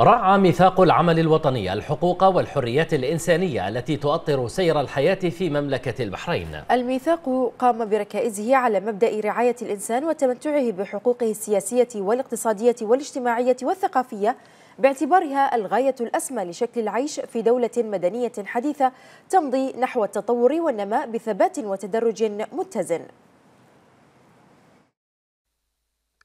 رعى ميثاق العمل الوطني الحقوق والحريات الإنسانية التي تؤطر سير الحياة في مملكة البحرين الميثاق قام بركائزه على مبدأ رعاية الإنسان وتمتعه بحقوقه السياسية والاقتصادية والاجتماعية والثقافية باعتبارها الغاية الأسمى لشكل العيش في دولة مدنية حديثة تمضي نحو التطور والنماء بثبات وتدرج متزن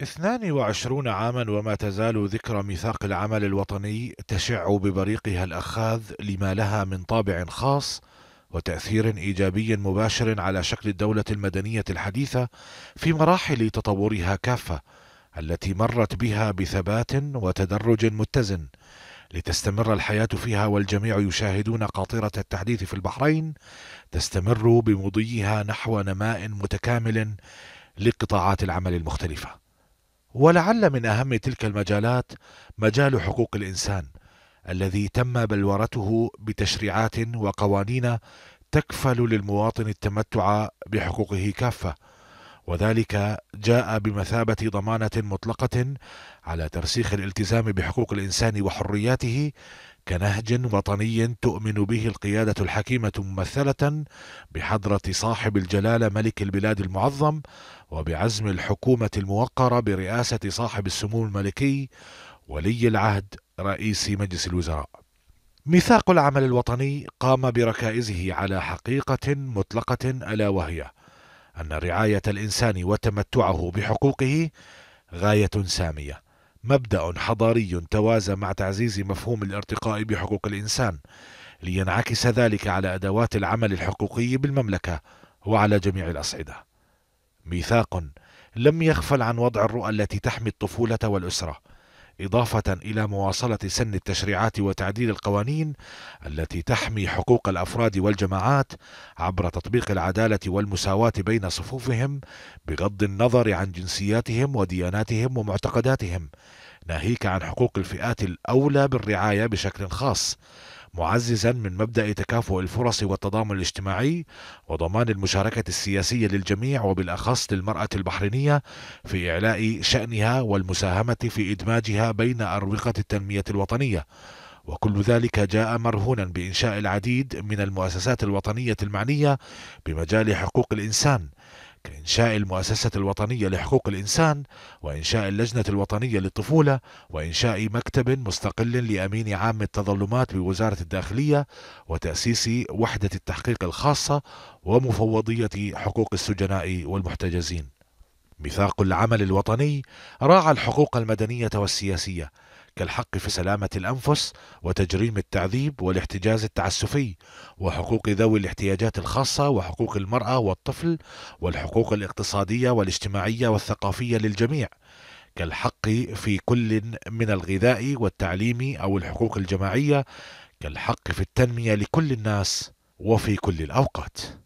22 عاما وما تزال ذكرى ميثاق العمل الوطني تشع ببريقها الأخاذ لما لها من طابع خاص وتأثير إيجابي مباشر على شكل الدولة المدنية الحديثة في مراحل تطورها كافة التي مرت بها بثبات وتدرج متزن لتستمر الحياة فيها والجميع يشاهدون قاطرة التحديث في البحرين تستمر بمضيها نحو نماء متكامل لقطاعات العمل المختلفه ولعل من اهم تلك المجالات مجال حقوق الانسان الذي تم بلورته بتشريعات وقوانين تكفل للمواطن التمتع بحقوقه كافه وذلك جاء بمثابه ضمانه مطلقه على ترسيخ الالتزام بحقوق الانسان وحرياته كنهج وطني تؤمن به القيادة الحكيمة ممثلة بحضرة صاحب الجلالة ملك البلاد المعظم وبعزم الحكومة الموقرة برئاسة صاحب السمو الملكي ولي العهد رئيس مجلس الوزراء. ميثاق العمل الوطني قام بركائزه على حقيقة مطلقة ألا وهي أن رعاية الإنسان وتمتعه بحقوقه غاية سامية. مبدا حضاري توازى مع تعزيز مفهوم الارتقاء بحقوق الانسان لينعكس ذلك على ادوات العمل الحقوقي بالمملكه وعلى جميع الاصعده ميثاق لم يغفل عن وضع الرؤى التي تحمي الطفوله والاسره إضافة إلى مواصلة سن التشريعات وتعديل القوانين التي تحمي حقوق الأفراد والجماعات عبر تطبيق العدالة والمساواة بين صفوفهم بغض النظر عن جنسياتهم ودياناتهم ومعتقداتهم ناهيك عن حقوق الفئات الأولى بالرعاية بشكل خاص معززا من مبدا تكافؤ الفرص والتضامن الاجتماعي وضمان المشاركه السياسيه للجميع وبالاخص للمراه البحرينيه في اعلاء شانها والمساهمه في ادماجها بين اروقه التنميه الوطنيه وكل ذلك جاء مرهونا بانشاء العديد من المؤسسات الوطنيه المعنيه بمجال حقوق الانسان كإنشاء المؤسسة الوطنية لحقوق الإنسان وإنشاء اللجنة الوطنية للطفولة وإنشاء مكتب مستقل لأمين عام التظلمات بوزارة الداخلية وتأسيس وحدة التحقيق الخاصة ومفوضية حقوق السجناء والمحتجزين ميثاق العمل الوطني راعى الحقوق المدنية والسياسية كالحق في سلامة الأنفس وتجريم التعذيب والاحتجاز التعسفي وحقوق ذوي الاحتياجات الخاصة وحقوق المرأة والطفل والحقوق الاقتصادية والاجتماعية والثقافية للجميع كالحق في كل من الغذاء والتعليم أو الحقوق الجماعية كالحق في التنمية لكل الناس وفي كل الأوقات